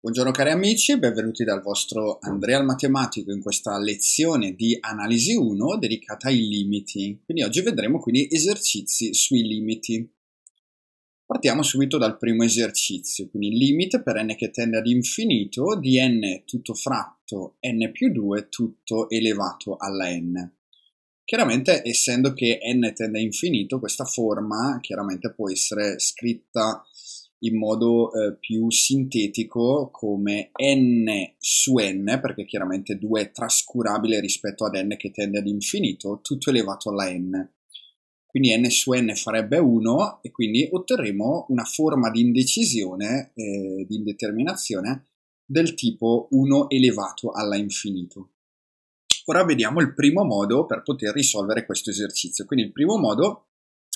Buongiorno cari amici benvenuti dal vostro Andrea il Matematico in questa lezione di analisi 1 dedicata ai limiti. Quindi oggi vedremo quindi esercizi sui limiti. Partiamo subito dal primo esercizio, quindi il limite per n che tende ad infinito di n tutto fratto n più 2 tutto elevato alla n. Chiaramente, essendo che n tende a infinito, questa forma chiaramente può essere scritta in modo eh, più sintetico come n su n, perché chiaramente 2 è trascurabile rispetto ad n che tende ad infinito, tutto elevato alla n. Quindi n su n farebbe 1 e quindi otterremo una forma di indecisione, eh, di indeterminazione del tipo 1 elevato alla infinito. Ora vediamo il primo modo per poter risolvere questo esercizio. Quindi il primo modo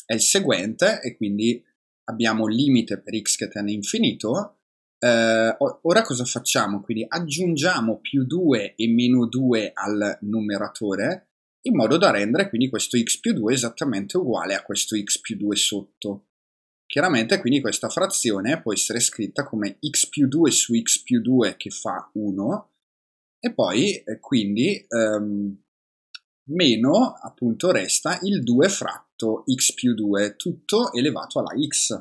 è il seguente e quindi abbiamo il limite per x che tende a infinito. Eh, ora cosa facciamo? Quindi aggiungiamo più 2 e meno 2 al numeratore in modo da rendere quindi questo x più 2 esattamente uguale a questo x più 2 sotto. Chiaramente quindi questa frazione può essere scritta come x più 2 su x più 2 che fa 1 e poi eh, quindi ehm, meno appunto resta il 2 fratto x più 2, tutto elevato alla x.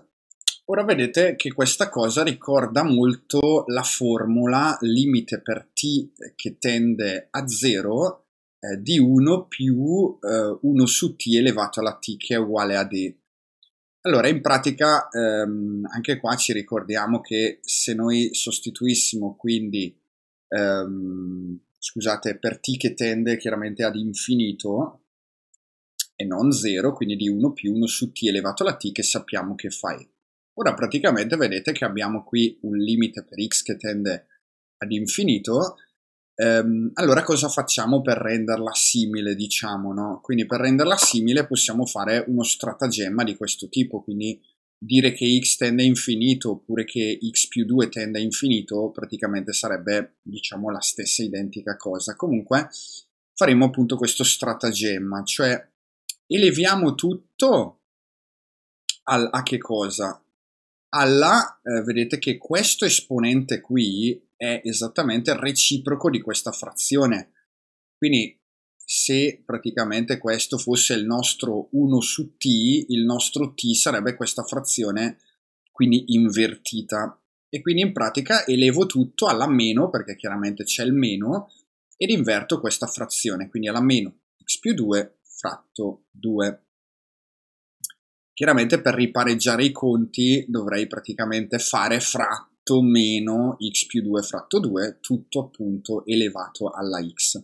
Ora vedete che questa cosa ricorda molto la formula limite per t eh, che tende a 0 eh, di 1 più eh, 1 su t elevato alla t che è uguale a d. Allora, in pratica, ehm, anche qua ci ricordiamo che se noi sostituissimo quindi ehm, scusate, per t che tende chiaramente ad infinito e non 0, quindi di 1 più 1 su t elevato alla t che sappiamo che fa e. Ora praticamente vedete che abbiamo qui un limite per x che tende ad infinito, ehm, allora cosa facciamo per renderla simile, diciamo, no? Quindi per renderla simile possiamo fare uno stratagemma di questo tipo, quindi dire che x tende a infinito oppure che x più 2 tende a infinito praticamente sarebbe diciamo la stessa identica cosa. Comunque faremo appunto questo stratagemma, cioè eleviamo tutto al, a che cosa? Alla, eh, vedete che questo esponente qui è esattamente il reciproco di questa frazione. Quindi se praticamente questo fosse il nostro 1 su t, il nostro t sarebbe questa frazione quindi invertita. E quindi in pratica elevo tutto alla meno, perché chiaramente c'è il meno, ed inverto questa frazione, quindi alla meno x più 2 fratto 2. Chiaramente per ripareggiare i conti dovrei praticamente fare fratto meno x più 2 fratto 2, tutto appunto elevato alla x.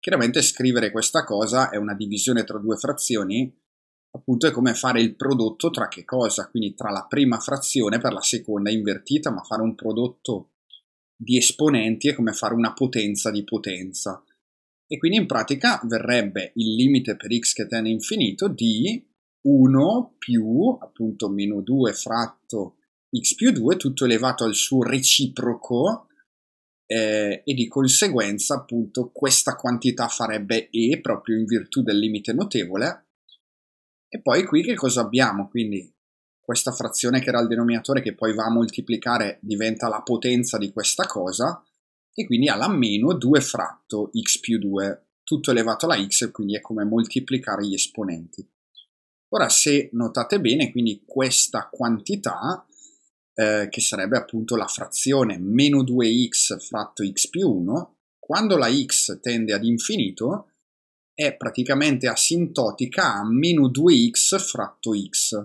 Chiaramente scrivere questa cosa è una divisione tra due frazioni, appunto è come fare il prodotto tra che cosa, quindi tra la prima frazione per la seconda invertita, ma fare un prodotto di esponenti è come fare una potenza di potenza. E quindi in pratica verrebbe il limite per x che tende a infinito di 1 più appunto meno 2 fratto x più 2 tutto elevato al suo reciproco eh, e di conseguenza appunto questa quantità farebbe E proprio in virtù del limite notevole e poi qui che cosa abbiamo? Quindi questa frazione che era il denominatore che poi va a moltiplicare diventa la potenza di questa cosa e quindi ha la meno 2 fratto x più 2 tutto elevato alla x quindi è come moltiplicare gli esponenti. Ora se notate bene quindi questa quantità eh, che sarebbe appunto la frazione meno 2x fratto x più 1, quando la x tende ad infinito è praticamente asintotica a meno 2x fratto x.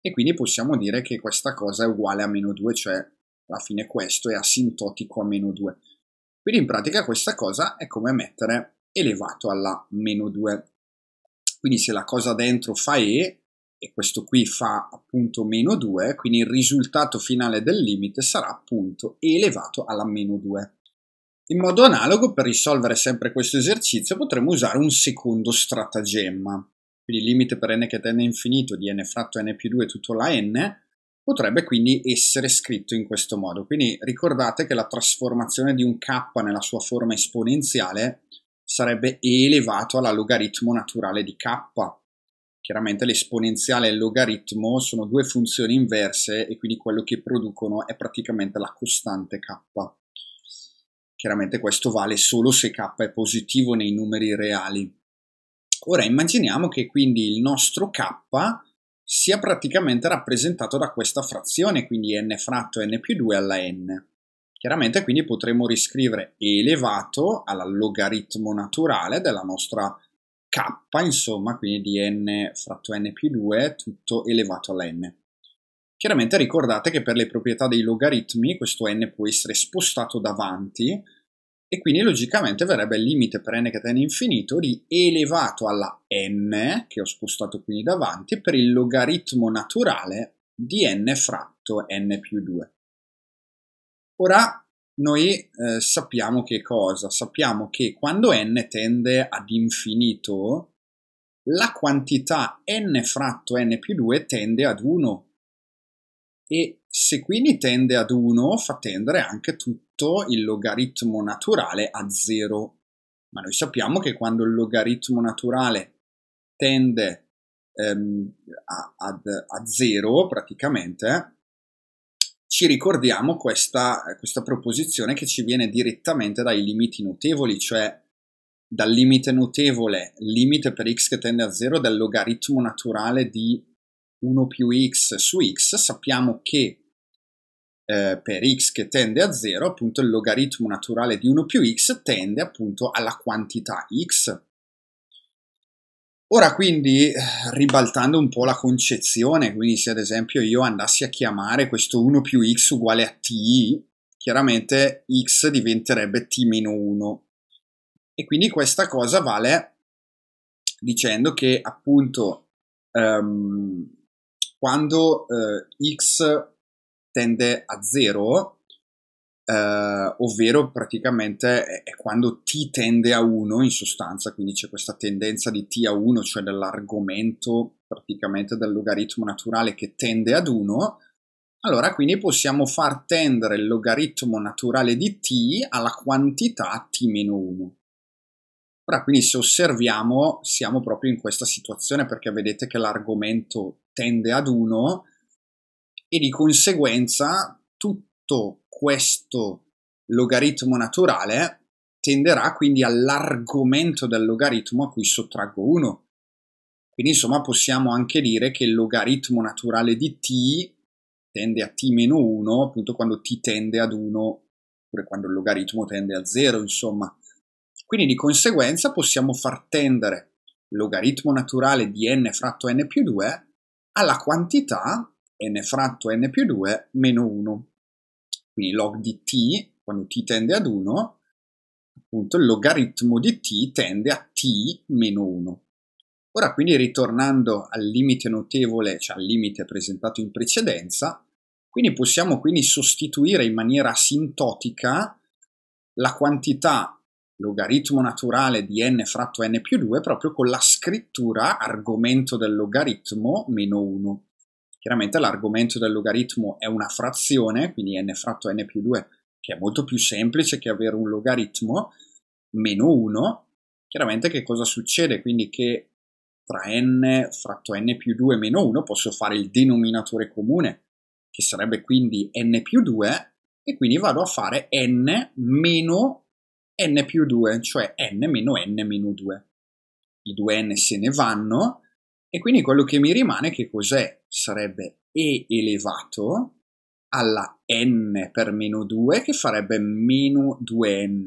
E quindi possiamo dire che questa cosa è uguale a meno 2, cioè alla fine questo è asintotico a meno 2. Quindi in pratica questa cosa è come mettere elevato alla meno 2. Quindi se la cosa dentro fa e, e questo qui fa appunto meno 2, quindi il risultato finale del limite sarà appunto elevato alla meno 2. In modo analogo, per risolvere sempre questo esercizio, potremmo usare un secondo stratagemma. Quindi il limite per n che tende a infinito di n fratto n più 2 tutto la n potrebbe quindi essere scritto in questo modo. Quindi ricordate che la trasformazione di un k nella sua forma esponenziale sarebbe elevato alla logaritmo naturale di k, Chiaramente l'esponenziale e il logaritmo sono due funzioni inverse e quindi quello che producono è praticamente la costante k. Chiaramente questo vale solo se k è positivo nei numeri reali. Ora immaginiamo che quindi il nostro k sia praticamente rappresentato da questa frazione, quindi n fratto n più 2 alla n. Chiaramente quindi potremmo riscrivere elevato al logaritmo naturale della nostra k, insomma, quindi di n fratto n più 2, tutto elevato alla n. Chiaramente ricordate che per le proprietà dei logaritmi questo n può essere spostato davanti e quindi logicamente verrebbe il limite per n che tende infinito di elevato alla n, che ho spostato quindi davanti, per il logaritmo naturale di n fratto n più 2. Ora noi eh, sappiamo che cosa? Sappiamo che quando n tende ad infinito, la quantità n fratto n più 2 tende ad 1. E se quindi tende ad 1, fa tendere anche tutto il logaritmo naturale a 0. Ma noi sappiamo che quando il logaritmo naturale tende ehm, a, a 0, praticamente, ci ricordiamo questa, questa proposizione che ci viene direttamente dai limiti notevoli, cioè dal limite notevole, limite per x che tende a 0 del logaritmo naturale di 1 più x su x, sappiamo che eh, per x che tende a 0, appunto il logaritmo naturale di 1 più x tende appunto alla quantità x Ora quindi ribaltando un po' la concezione, quindi se ad esempio io andassi a chiamare questo 1 più x uguale a t, chiaramente x diventerebbe t-1 meno e quindi questa cosa vale dicendo che appunto um, quando uh, x tende a 0 eh, ovvero praticamente è, è quando T tende a 1 in sostanza, quindi c'è questa tendenza di T a 1, cioè dell'argomento praticamente del logaritmo naturale che tende ad 1, allora quindi possiamo far tendere il logaritmo naturale di t alla quantità t-1. Ora quindi se osserviamo siamo proprio in questa situazione perché vedete che l'argomento tende ad 1 e di conseguenza tutto questo logaritmo naturale tenderà quindi all'argomento del logaritmo a cui sottraggo 1. Quindi insomma possiamo anche dire che il logaritmo naturale di t tende a t-1 appunto quando t tende ad 1 oppure quando il logaritmo tende a 0 insomma. Quindi di conseguenza possiamo far tendere il logaritmo naturale di n fratto n più 2 alla quantità n fratto n più 2 meno 1 quindi log di t, quando t tende ad 1, appunto il logaritmo di t tende a t meno 1. Ora quindi ritornando al limite notevole, cioè al limite presentato in precedenza, quindi possiamo quindi sostituire in maniera asintotica la quantità logaritmo naturale di n fratto n più 2 proprio con la scrittura argomento del logaritmo meno 1. Chiaramente l'argomento del logaritmo è una frazione, quindi n fratto n più 2, che è molto più semplice che avere un logaritmo, meno 1. Chiaramente che cosa succede? Quindi che tra n fratto n più 2 meno 1 posso fare il denominatore comune, che sarebbe quindi n più 2, e quindi vado a fare n meno n più 2, cioè n meno n meno 2. I due n se ne vanno, e quindi quello che mi rimane che cos'è? Sarebbe e elevato alla n per meno 2 che farebbe meno 2n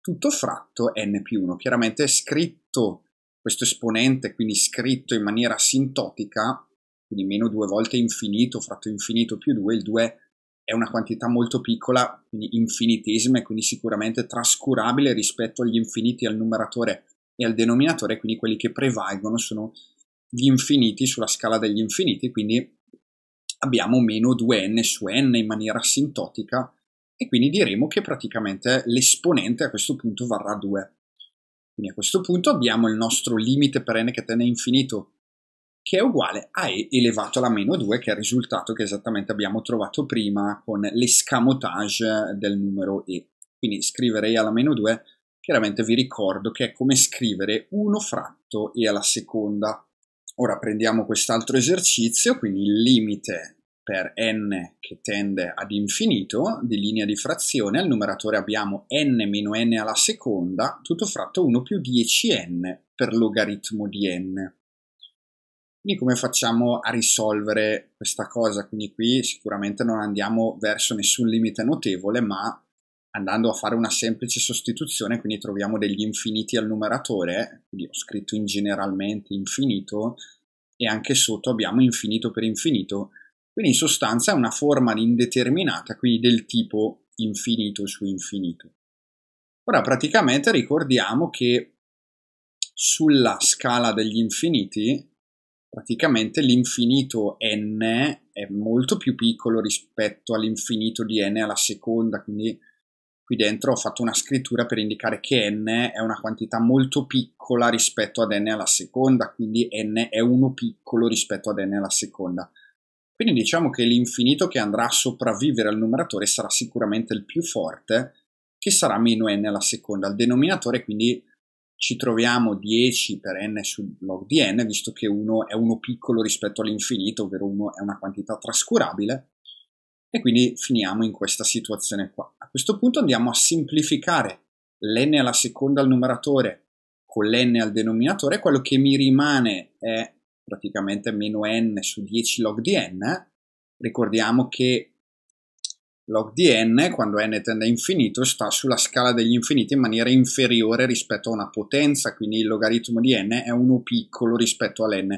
tutto fratto n più 1. Chiaramente è scritto questo esponente, quindi scritto in maniera sintotica, quindi meno 2 volte infinito fratto infinito più 2, il 2 è una quantità molto piccola, quindi infinitesima e quindi sicuramente trascurabile rispetto agli infiniti al numeratore e al denominatore, quindi quelli che prevalgono sono gli infiniti sulla scala degli infiniti, quindi abbiamo meno 2n su n in maniera asintotica e quindi diremo che praticamente l'esponente a questo punto varrà 2. Quindi a questo punto abbiamo il nostro limite per n che tende a infinito che è uguale a e elevato alla meno 2 che è il risultato che esattamente abbiamo trovato prima con l'escamotage del numero e. Quindi scrivere e alla meno 2 chiaramente vi ricordo che è come scrivere 1 fratto e alla seconda Ora prendiamo quest'altro esercizio, quindi il limite per n che tende ad infinito di linea di frazione, al numeratore abbiamo n meno n alla seconda, tutto fratto 1 più 10n per logaritmo di n. Quindi come facciamo a risolvere questa cosa? Quindi qui sicuramente non andiamo verso nessun limite notevole, ma andando a fare una semplice sostituzione, quindi troviamo degli infiniti al numeratore, quindi ho scritto in generalmente infinito, e anche sotto abbiamo infinito per infinito, quindi in sostanza è una forma indeterminata, quindi del tipo infinito su infinito. Ora praticamente ricordiamo che sulla scala degli infiniti, praticamente l'infinito n è molto più piccolo rispetto all'infinito di n alla seconda, quindi qui dentro ho fatto una scrittura per indicare che n è una quantità molto piccola rispetto ad n alla seconda, quindi n è 1 piccolo rispetto ad n alla seconda. Quindi diciamo che l'infinito che andrà a sopravvivere al numeratore sarà sicuramente il più forte, che sarà meno n alla seconda. Al denominatore quindi ci troviamo 10 per n sul log di n, visto che 1 è 1 piccolo rispetto all'infinito, ovvero 1 è una quantità trascurabile, e quindi finiamo in questa situazione qua questo punto andiamo a semplificare l'n alla seconda al numeratore con l'n al denominatore, quello che mi rimane è praticamente meno n su 10 log di n. Ricordiamo che log di n, quando n tende a infinito, sta sulla scala degli infiniti in maniera inferiore rispetto a una potenza, quindi il logaritmo di n è 1 piccolo rispetto all'n.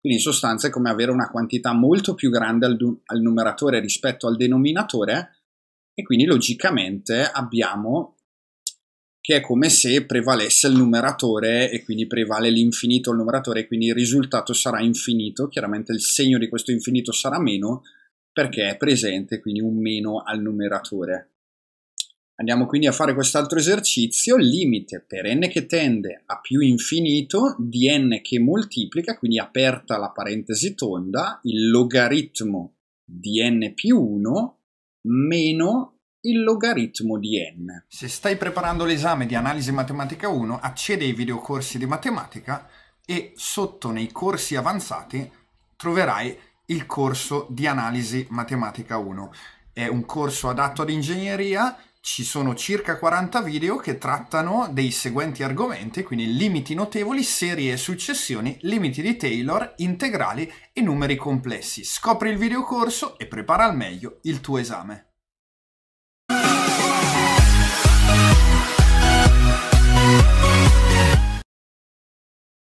Quindi in sostanza è come avere una quantità molto più grande al, al numeratore rispetto al denominatore, e quindi logicamente abbiamo che è come se prevalesse il numeratore e quindi prevale l'infinito il numeratore e quindi il risultato sarà infinito, chiaramente il segno di questo infinito sarà meno perché è presente quindi un meno al numeratore. Andiamo quindi a fare quest'altro esercizio, limite per n che tende a più infinito di n che moltiplica, quindi aperta la parentesi tonda, il logaritmo di n più 1 meno il logaritmo di n. Se stai preparando l'esame di analisi matematica 1, accedi ai videocorsi di matematica e sotto nei corsi avanzati troverai il corso di analisi matematica 1. È un corso adatto ad ingegneria ci sono circa 40 video che trattano dei seguenti argomenti, quindi limiti notevoli, serie e successioni, limiti di Taylor, integrali e numeri complessi. Scopri il videocorso e prepara al meglio il tuo esame.